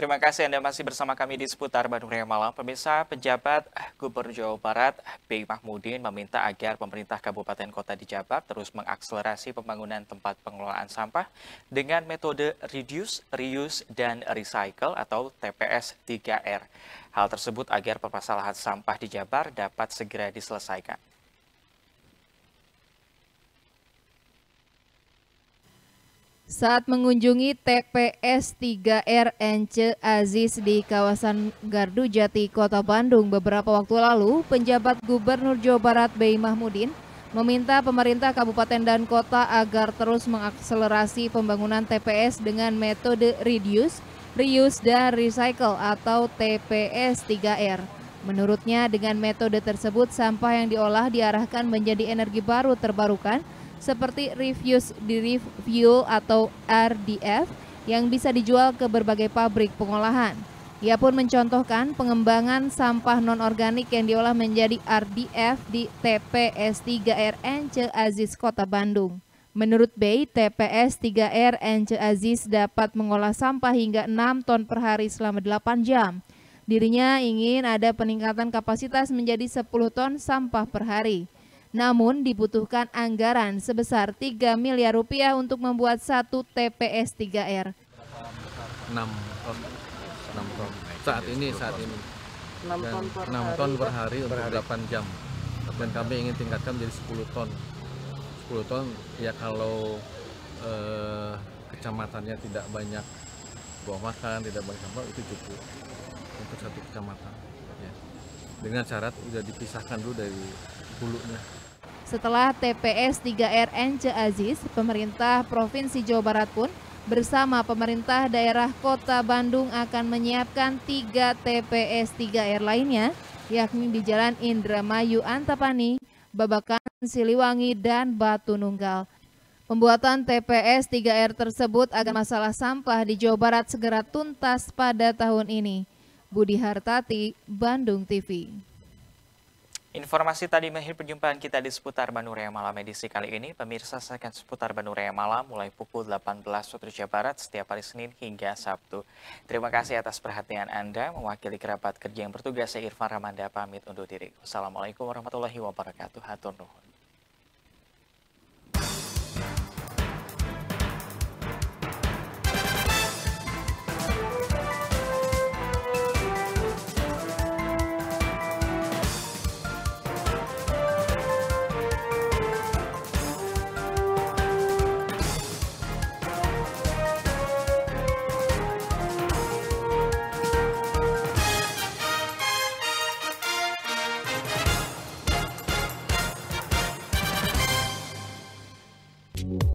Terima kasih Anda masih bersama kami di seputar Bandung Raya Malam. Pemirsa, pejabat eh, Gubernur Jawa Barat, eh, B. Mahmudin meminta agar pemerintah kabupaten kota di Jabar terus mengakselerasi pembangunan tempat pengelolaan sampah dengan metode Reduce, Reuse, dan Recycle atau TPS 3R. Hal tersebut agar permasalahan sampah di Jabar dapat segera diselesaikan. saat mengunjungi TPS 3R Ence Aziz di kawasan Gardu Jati, Kota Bandung beberapa waktu lalu, penjabat Gubernur Jawa Barat Bey Mahmudin meminta pemerintah kabupaten dan kota agar terus mengakselerasi pembangunan TPS dengan metode reduce, reuse, dan recycle atau TPS 3R. Menurutnya dengan metode tersebut sampah yang diolah diarahkan menjadi energi baru terbarukan seperti refuse di review atau RDF yang bisa dijual ke berbagai pabrik pengolahan. Ia pun mencontohkan pengembangan sampah non-organik yang diolah menjadi RDF di TPS 3R Ence Aziz Kota Bandung. Menurut Bey, TPS 3R Ence Aziz dapat mengolah sampah hingga 6 ton per hari selama 8 jam. Dirinya ingin ada peningkatan kapasitas menjadi 10 ton sampah per hari. Namun dibutuhkan anggaran sebesar 3 miliar rupiah untuk membuat satu TPS 3R. 6 ton, 6 ton. Saat ini, saat ini. 6 ton per, 6 ton per hari untuk 8 jam. Dan kami ingin tingkatkan menjadi 10 ton. 10 ton ya kalau eh, kecamatannya tidak banyak buah makan, tidak banyak sampah itu cukup untuk satu kecamatan. Ya. Dengan syarat sudah dipisahkan dulu dari bulunya. Setelah TPS 3R NC Aziz, pemerintah Provinsi Jawa Barat pun bersama pemerintah daerah Kota Bandung akan menyiapkan 3 TPS 3R lainnya, yakni di Jalan Indramayu Antapani, Babakan Siliwangi, dan Batu Nunggal. Pembuatan TPS 3R tersebut agar masalah sampah di Jawa Barat segera tuntas pada tahun ini. Budi Hartati, Bandung TV. Informasi tadi mengakhiri perjumpaan kita di seputar Bandung Raya Malam edisi kali ini. Pemirsa saksikan seputar Bandung Raya Malam mulai pukul 18 waktu Jawa Barat setiap hari Senin hingga Sabtu. Terima kasih atas perhatian Anda. Mewakili kerabat kerja yang bertugas, saya Irfan Ramanda pamit undur diri. Wassalamualaikum warahmatullahi wabarakatuh. Hatur nuhun.